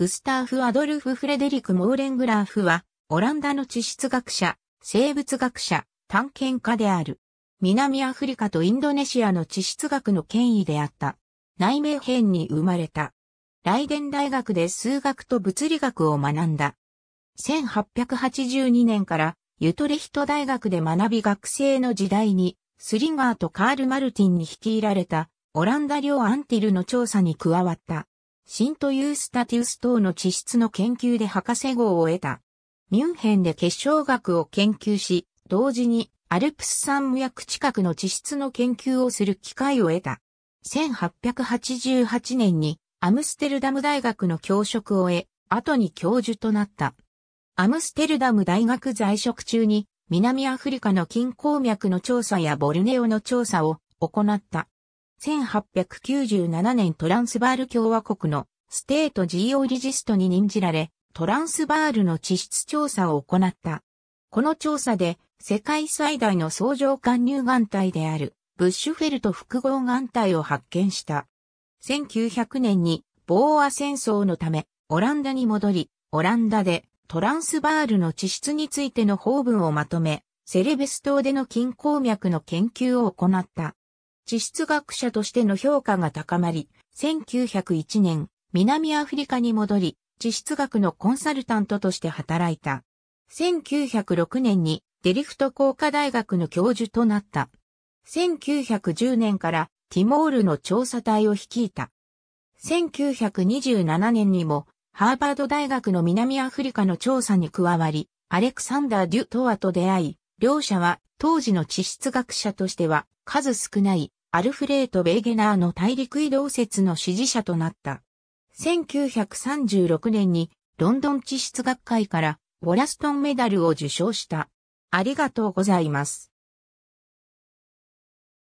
グスターフ・アドルフ・フレデリク・モーレングラーフは、オランダの地質学者、生物学者、探検家である。南アフリカとインドネシアの地質学の権威であった。内名編に生まれた。ライデン大学で数学と物理学を学んだ。1882年からユトレヒト大学で学び学生の時代に、スリガーとカール・マルティンに率いられたオランダ領アンティルの調査に加わった。シント・ユースタティウス等の地質の研究で博士号を得た。ミュンヘンで結晶学を研究し、同時にアルプス山脈近くの地質の研究をする機会を得た。1888年にアムステルダム大学の教職を得、後に教授となった。アムステルダム大学在職中に南アフリカの金鉱脈の調査やボルネオの調査を行った。1897年トランスバール共和国のステートジオリジストに任じられ、トランスバールの地質調査を行った。この調査で、世界最大の相乗貫入岩体である、ブッシュフェルト複合岩体を発見した。1900年に、ボーア戦争のため、オランダに戻り、オランダでトランスバールの地質についての法文をまとめ、セレベス島での金鉱脈の研究を行った。地質学者としての評価が高まり、1901年、南アフリカに戻り、地質学のコンサルタントとして働いた。1906年にデリフト工科大学の教授となった。1910年からティモールの調査隊を率いた。1927年にもハーバード大学の南アフリカの調査に加わり、アレクサンダー・デュ・トワと出会い、両者は当時の地質学者としては数少ないアルフレート・ベーゲナーの大陸移動説の支持者となった。1936年にロンドン地質学会からウォラストンメダルを受賞した。ありがとうございます。